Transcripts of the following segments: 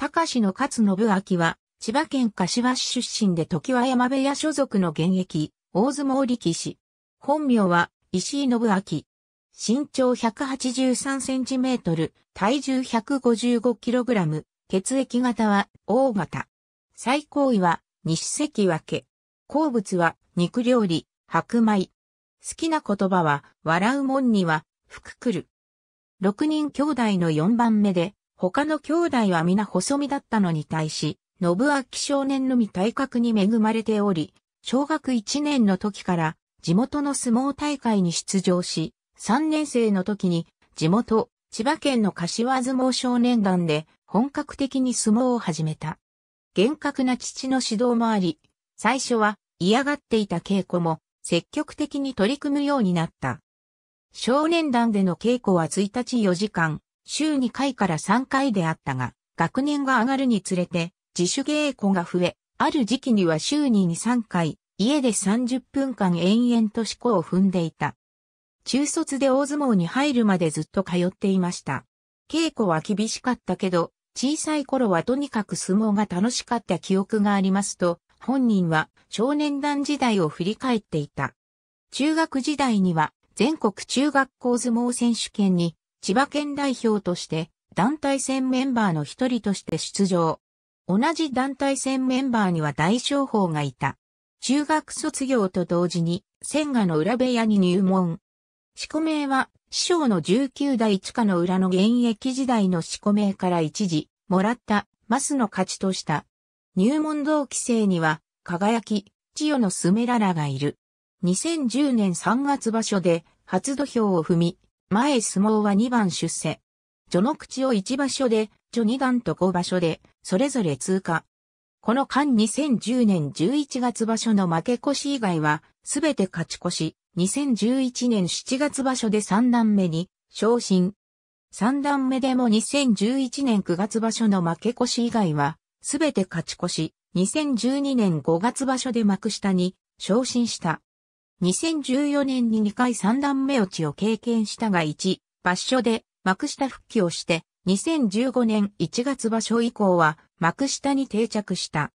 高志の勝信明は、千葉県柏市出身で時は山部屋所属の現役、大相撲力士。本名は、石井信明。身長183センチメートル、体重155キログラム、血液型は、大型。最高位は、西関脇。好物は、肉料理、白米。好きな言葉は、笑うもんには、福来る。6人兄弟の4番目で、他の兄弟は皆細身だったのに対し、信明少年のみ体格に恵まれており、小学1年の時から地元の相撲大会に出場し、3年生の時に地元、千葉県の柏相撲少年団で本格的に相撲を始めた。厳格な父の指導もあり、最初は嫌がっていた稽古も積極的に取り組むようになった。少年団での稽古は1日4時間、週2回から3回であったが、学年が上がるにつれて、自主稽古が増え、ある時期には週に2、3回、家で30分間延々と思考を踏んでいた。中卒で大相撲に入るまでずっと通っていました。稽古は厳しかったけど、小さい頃はとにかく相撲が楽しかった記憶がありますと、本人は少年団時代を振り返っていた。中学時代には全国中学校相撲選手権に千葉県代表として団体戦メンバーの一人として出場。同じ団体戦メンバーには大将法がいた。中学卒業と同時に、千賀の裏部屋に入門。四個名は、師匠の19代地下の裏の現役時代の四個名から一時、もらった、マスの勝ちとした。入門同期生には、輝き、千代のスメララがいる。2010年3月場所で、初土俵を踏み、前相撲は2番出世。序の口を1場所で、序2段と5場所で、それぞれ通過。この間2010年11月場所の負け越し以外は、すべて勝ち越し、2011年7月場所で3段目に、昇進。3段目でも2011年9月場所の負け越し以外は、すべて勝ち越し、2012年5月場所で幕下に、昇進した。2014年に2回3段目落ちを経験したが1、場所で幕下復帰をして、2015年1月場所以降は幕下に定着した。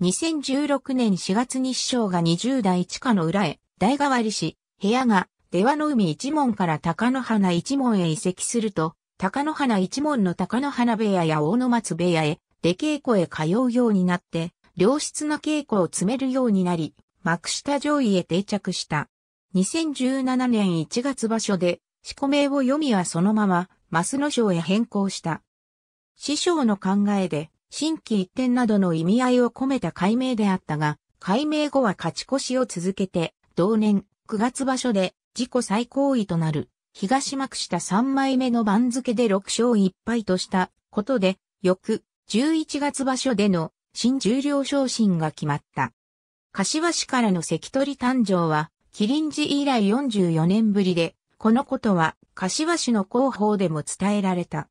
2016年4月に師匠が20代地下の裏へ、代替わりし、部屋が、出羽の海一門から高野花一門へ移籍すると、高野花一門の高野花部屋や大野松部屋へ、出稽古へ通うようになって、良質な稽古を積めるようになり、幕下上位へ定着した。2017年1月場所で、四股名を読みはそのまま、増野賞へ変更した。師匠の考えで、新規一点などの意味合いを込めた解明であったが、改名後は勝ち越しを続けて、同年9月場所で自己最高位となる、東幕下3枚目の番付で6勝1敗としたことで、翌11月場所での新十両昇進が決まった。柏市からの関取誕生は、キリン寺以来44年ぶりで、このことは、柏市の広報でも伝えられた。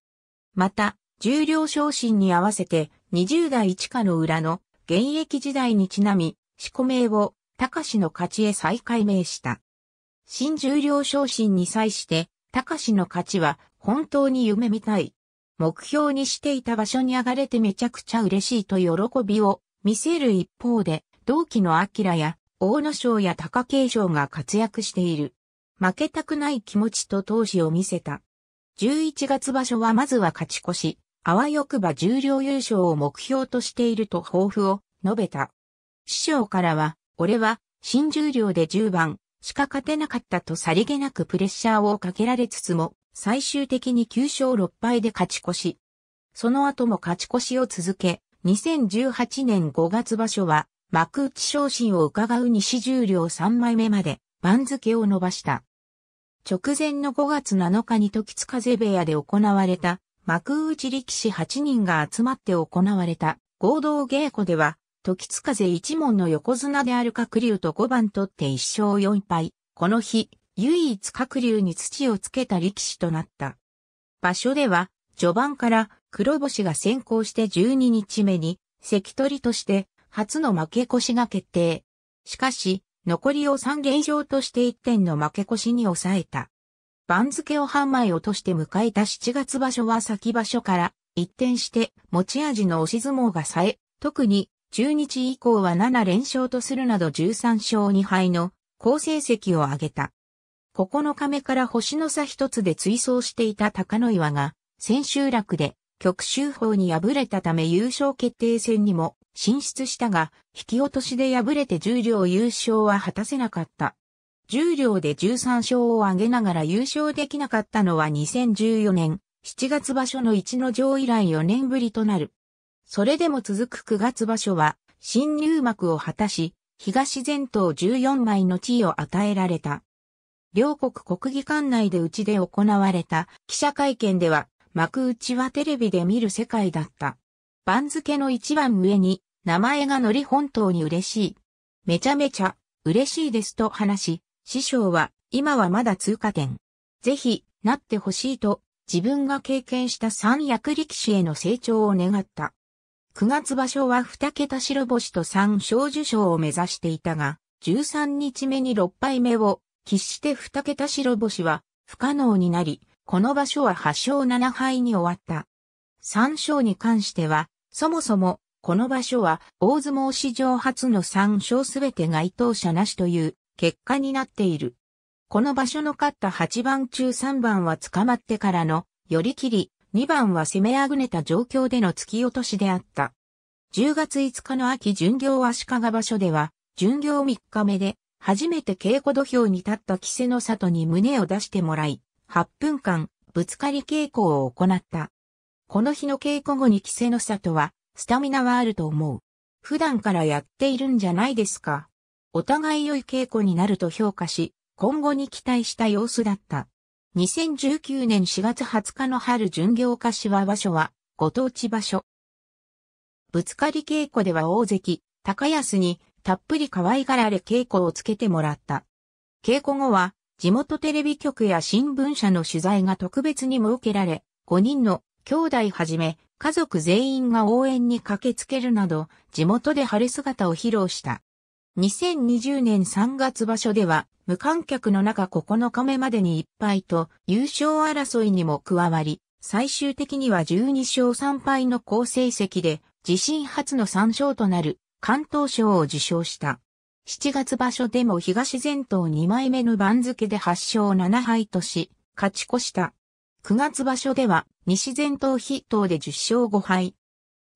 また、重量昇進に合わせて、20代地下の裏の、現役時代にちなみ、四個名を、高氏の勝ちへ再改名した。新重量昇進に際して、高氏の勝ちは、本当に夢みたい。目標にしていた場所に上がれてめちゃくちゃ嬉しいと喜びを見せる一方で、同期の明や大野賞や貴景賞が活躍している。負けたくない気持ちと闘志を見せた。11月場所はまずは勝ち越し、あわよくば重量優勝を目標としていると抱負を述べた。師匠からは、俺は新重量で10番しか勝てなかったとさりげなくプレッシャーをかけられつつも、最終的に9勝6敗で勝ち越し。その後も勝ち越しを続け、2018年5月場所は幕内昇進を伺う西十両3枚目まで番付を伸ばした。直前の5月7日に時津風部屋で行われた幕内力士8人が集まって行われた合同稽古では、時津風一門の横綱である角竜と5番取って1勝4敗。この日、唯一角竜に土をつけた力士となった。場所では、序盤から黒星が先行して12日目に、関取として初の負け越しが決定。しかし、残りを3ゲージ上として1点の負け越しに抑えた。番付を半枚落として迎えた7月場所は先場所から一転して持ち味の押し相撲が冴え、特に中日以降は7連勝とするなど13勝2敗の好成績を挙げた。9日目から星の差一つで追走していた高野岩が千秋楽で極周法に敗れたため優勝決定戦にも進出したが、引き落としで敗れて重量両優勝は果たせなかった。重量両で13勝を挙げながら優勝できなかったのは2014年7月場所の一の上以来4年ぶりとなる。それでも続く9月場所は、新入幕を果たし、東前頭14枚の地位を与えられた。両国国技館内でうちで行われた記者会見では、幕内はテレビで見る世界だった。番付の一番上に名前がのり本当に嬉しい。めちゃめちゃ嬉しいですと話し、師匠は今はまだ通過点。ぜひなってほしいと自分が経験した三役力士への成長を願った。9月場所は2桁白星と3勝受賞を目指していたが、13日目に6敗目を喫して2桁白星は不可能になり、この場所は8勝7敗に終わった。3勝に関しては、そもそもこの場所は大相撲史上初の3勝すべて該当者なしという結果になっている。この場所の勝った8番中3番は捕まってからの寄り切り、2番は攻めあぐねた状況での突き落としであった。10月5日の秋巡業足利場所では、巡業3日目で、初めて稽古土俵に立った稀勢の里に胸を出してもらい、8分間、ぶつかり稽古を行った。この日の稽古後に稀勢の里は、スタミナはあると思う。普段からやっているんじゃないですか。お互い良い稽古になると評価し、今後に期待した様子だった。2019年4月20日の春巡業柏場所は、ご当地場所。ぶつかり稽古では大関、高安に、たっぷり可愛がられ稽古をつけてもらった。稽古後は、地元テレビ局や新聞社の取材が特別に設けられ、5人の兄弟はじめ、家族全員が応援に駆けつけるなど、地元で晴れ姿を披露した。2020年3月場所では、無観客の中9日目までに1敗と、優勝争いにも加わり、最終的には12勝3敗の好成績で、自身初の3勝となる、関東賞を受賞した。7月場所でも東前頭2枚目の番付で8勝7敗とし、勝ち越した。9月場所では西前頭筆頭で10勝5敗。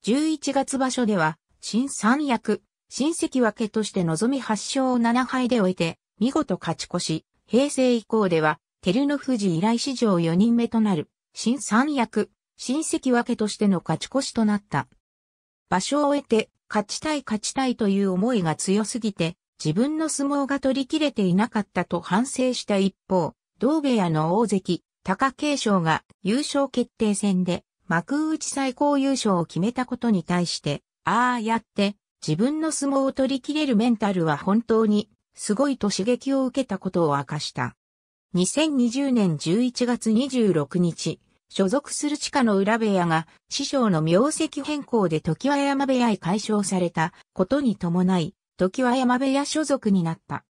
11月場所では新三役、新関脇として望み8勝7敗で終えて、見事勝ち越し、平成以降では、照ノ富士以来史上4人目となる、新三役、新関脇としての勝ち越しとなった。場所を終えて、勝ちたい勝ちたいという思いが強すぎて、自分の相撲が取り切れていなかったと反省した一方、同部屋の大関、貴景勝が優勝決定戦で幕内最高優勝を決めたことに対して、ああやって自分の相撲を取り切れるメンタルは本当にすごいと刺激を受けたことを明かした。2020年11月26日、所属する地下の裏部屋が師匠の名跡変更で時和山部屋へ解消されたことに伴い、時和山部屋所属になった。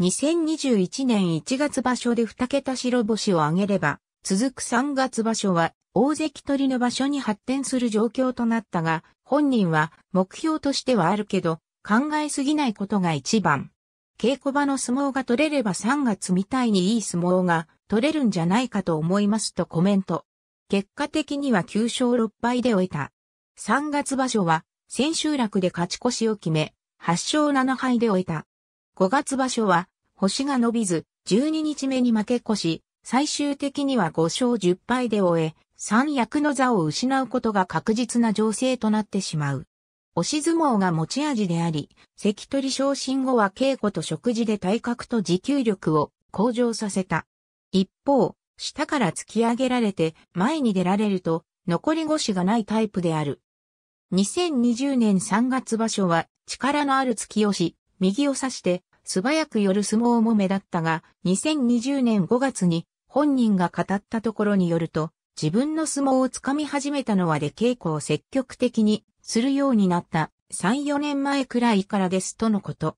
2021年1月場所で2桁白星を挙げれば、続く3月場所は大関取りの場所に発展する状況となったが、本人は目標としてはあるけど、考えすぎないことが一番。稽古場の相撲が取れれば3月みたいにいい相撲が取れるんじゃないかと思いますとコメント。結果的には9勝6敗で終えた。3月場所は千秋楽で勝ち越しを決め、8勝7敗で終えた。5月場所は、星が伸びず、12日目に負け越し、最終的には5勝10敗で終え、三役の座を失うことが確実な情勢となってしまう。押し相撲が持ち味であり、関取昇進後は稽古と食事で体格と持久力を向上させた。一方、下から突き上げられて前に出られると残り腰がないタイプである。2020年3月場所は力のある突き押し、右を差して素早く寄る相撲も目立ったが、2020年5月に本人が語ったところによると、自分の相撲をつかみ始めたのはで稽古を積極的にするようになった3、4年前くらいからですとのこと。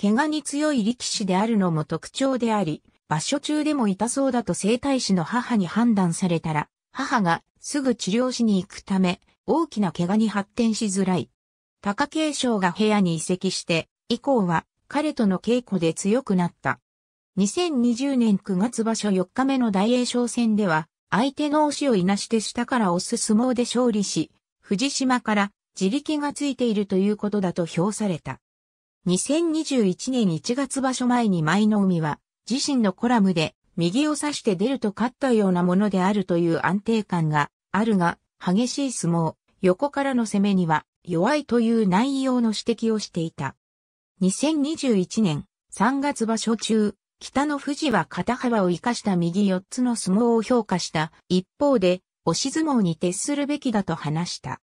怪我に強い力士であるのも特徴であり、場所中でも痛そうだと生体師の母に判断されたら、母がすぐ治療しに行くため、大きな怪我に発展しづらい。貴景勝が部屋に移籍して、以降は彼との稽古で強くなった。2020年9月場所4日目の大栄翔戦では、相手の押しをいなして下から押す相撲で勝利し、藤島から自力がついているということだと評された。2021年1月場所前に舞の海は、自身のコラムで、右を差して出ると勝ったようなものであるという安定感があるが、激しい相撲、横からの攻めには弱いという内容の指摘をしていた。2021年3月場所中、北の富士は肩幅を生かした右4つの相撲を評価した一方で、押し相撲に徹するべきだと話した。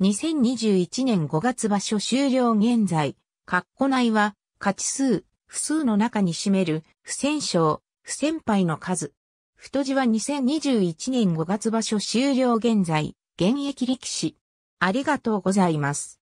2021年5月場所終了現在、括弧内は、勝ち数、不数の中に占める、不戦勝、不戦敗の数。太字は2021年5月場所終了現在、現役力士。ありがとうございます。